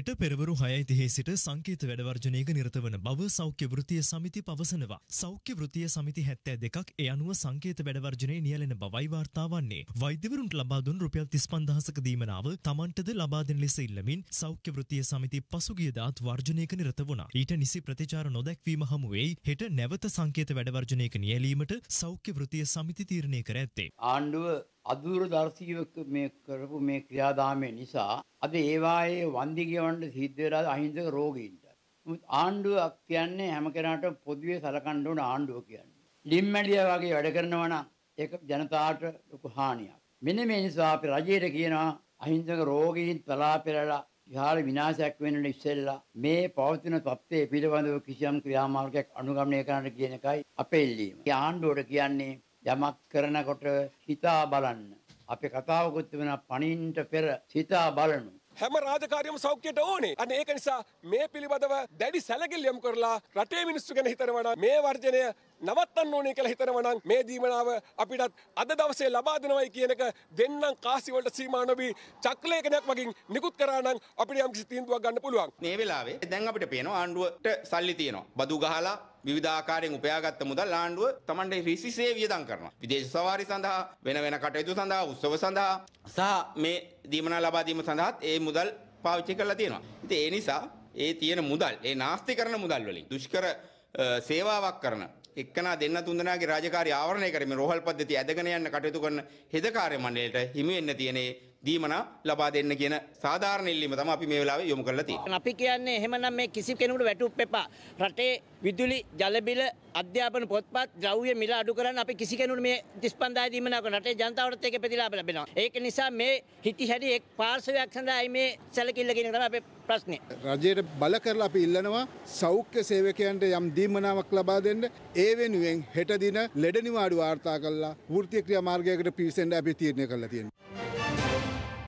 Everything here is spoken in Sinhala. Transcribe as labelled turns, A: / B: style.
A: එට පෙරවරු හයයිතිහේ සිට සංකේත වැඩවර්ජනයක නිරත වන බව සෞඛ්‍ය වෘතිය සමිති පවසනවා. සෞඛ්‍ය වෘතිය සමිති හැත්තෑ දෙකක් ඒ අනුව සංකේත වැඩවර්ජනය නියලෙන බවයි වාර්තාවන්නේ. වෛද්‍යවරුන්ට ලබාදුන් රුපියල් තිස්පන්දහසක දීමනාව තමන්ටද ලබාදෙන ලෙස ඉල්ලමින් සෞඛ්‍ය වෘතිය සමිති පසුගියදාත් වර්ජනයක නිරත වුණා. ඊට නිසි ප්‍රතිචාර නොදැක්වීම හමුවෙයි හෙට නැවත සංකේත වැඩවර්ජනයක නියලීමට සෞඛ්‍ය වෘතිය සමිති තීරණය කර ඇත්තේ.
B: ආණ්ඩුව අදුරදර්ශීව මේ කරපු මේ ක්‍රියාදාමය නිසා අද ඒවායේ වන්දි ගෙවන්න සිද්ධ වෙලා අහිංසක රෝගීන්ට. ආණ්ඩුව කියන්නේ හැම කෙනාටම පොදුවේ සලකන්න ඕන ආණ්ඩුව කියන්නේ. ලිම්මැඩිය වගේ වැඩ කරනවා නම් ඒක ජනතාවට ලොකු හානියක්. මෙන්න මේ නිසා අපි රජයට කියනවා අහිංසක රෝගීන් පලාපෙරලා විහාර විනාශයක් වෙන්න ඉස්සෙල්ලා මේ පවතින තත්ත්වයේ පිළිබඳව කිසියම් ක්‍රියාමාර්ගයක් අනුගමනය කරන්න කියන එකයි අපේ ඉල්ලීම. ආණ්ඩුවට කියන්නේ යමක් කරනකොට හිතා බලන්න. අපේ කතාවකුත් වෙන පණින්ට පෙර හිතා බලනු.
C: හැම රාජකාරයම සෞඛ්‍යයට ඕනේ. අන්න ඒක නිසා මේ පිළිබඳව දැඩි සැලකිලි යොමු කරලා රටේ මිනිස්සු ගැන හිතනවා නම් මේ වර්ජනය නවත්තන්න ඕනේ කියලා හිතනවා නම් මේ දීමනාව අපිටත් අද දවසේ ලබා දෙනවයි කියන එක දෙන්නම් කාසි වලට සීමා නොවි චක්‍රලේඛනයක් වගේ නිකුත් කරා නම් අපිට යම්කිසි තීන්දුවක් ගන්න පුළුවන්. මේ වෙලාවේ දැන් අපිට පේනවා ආණ්ඩුවට සල්ලි තියෙනවා. බදු ගහලා විධාකාරයෙන්
D: උපයාගත්ත මුදල් ආණ්ඩුව තමන්ට හිසිසේ වියදම් කරනවා. විදේශ සවාරි සඳහා වෙන වෙන කටයුතු සඳහා උත්සව සඳහා සහ මේ දීමනා ලබා දීම සඳහාත් ඒ මුදල් පාවිච්චි කරලා තියෙනවා. ඉතින් ඒ නිසා ඒ තියෙන මුදල් ඒ නාස්ති කරන මුදල් වලින් දුෂ්කර සේවාවක් කරන එක්කනා දෙන්න තුන්දෙනාගේ රාජකාරී ආවරණය කරමින් රෝහල් පද්ධතිය ඇදගෙන යන්න කටයුතු කරන හෙදකාරය මණ්ඩලයට හිමි වෙන්න තියෙනේ දීමනා ලබා දෙන්න කියන සාධාරණ ඉල්ලීම තමයි අපි මේ වෙලාවේ යොමු කරලා තියෙන්නේ.
E: අපි කියන්නේ එහෙමනම් මේ කිසි කෙනෙකුට වැටුප් එපා. රටේ විදුලි, ජල බිල, අධ්‍යාපන පොත්පත්, ද්‍රව්‍ය මිල අඩු කරන්න අපි කිසි කෙනෙකුට මේ 35000 දීමනා කරන රටේ ජනතාවට ඒක ප්‍රතිලාභ ලැබෙනවා. ඒක නිසා මේ හිටි හැටි එක් පාර්ශවයක් සඳහායි මේ සැලකිල්ල කියන එක තමයි අපේ ප්‍රශ්නය.
D: රජයට බල කරලා අපි ඉල්ලනවා සෞඛ්‍ය සේවකයන්ට යම් දීමනාවක් ලබා දෙන්න. ඒ වෙනුවෙන් හෙට දින ලෙඩ නිවාඩු වාර්තා කරලා වෘත්තීය ක්‍රියා මාර්ගයකට පිවිසෙන්න අපි තීරණය කරලා තියෙනවා.